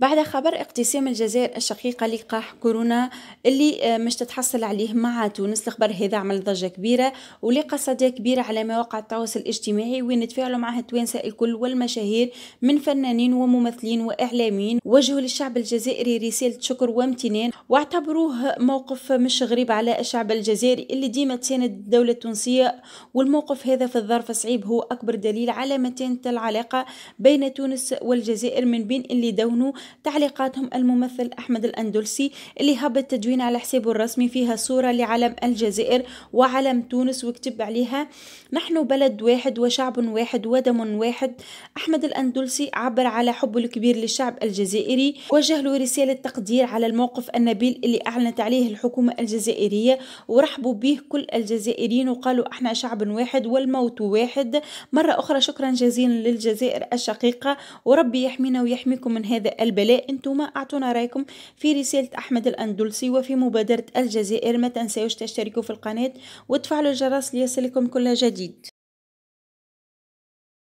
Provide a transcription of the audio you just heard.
بعد خبر اقتسام الجزائر الشقيقة لقاح كورونا اللي آه، مش تتحصل عليه مع تونس الخبر هذا عمل ضجة كبيرة ولقى صدى كبيرة على مواقع التواصل الاجتماعي وين تفاعلوا معها التوانسة الكل والمشاهير من فنانين وممثلين وإعلاميين وجهوا للشعب الجزائري رسالة شكر وامتنان واعتبروه موقف مش غريب على الشعب الجزائري اللي ديما تساند الدولة التونسية والموقف هذا في الظرف الصعيب هو أكبر دليل على متانة العلاقة بين تونس والجزائر من بين اللي دونوا تعليقاتهم الممثل أحمد الأندلسي اللي هب التدوين على حسابه الرسمي فيها صورة لعلم الجزائر وعلم تونس وكتب عليها نحن بلد واحد وشعب واحد ودم واحد أحمد الأندلسي عبر على حبه الكبير للشعب الجزائري وجه له رسالة تقدير على الموقف النبيل اللي أعلنت عليه الحكومة الجزائرية ورحبوا به كل الجزائريين وقالوا احنا شعب واحد والموت واحد مرة أخرى شكرا جزيلا للجزائر الشقيقة وربي يحمينا ويحميكم من هذا الب البلاء انتم اعطونا رايكم في رساله احمد الاندلسي وفي مبادره الجزائر ما تنساوش تشتركوا في القناه وتفعلوا الجرس ليصلكم كل جديد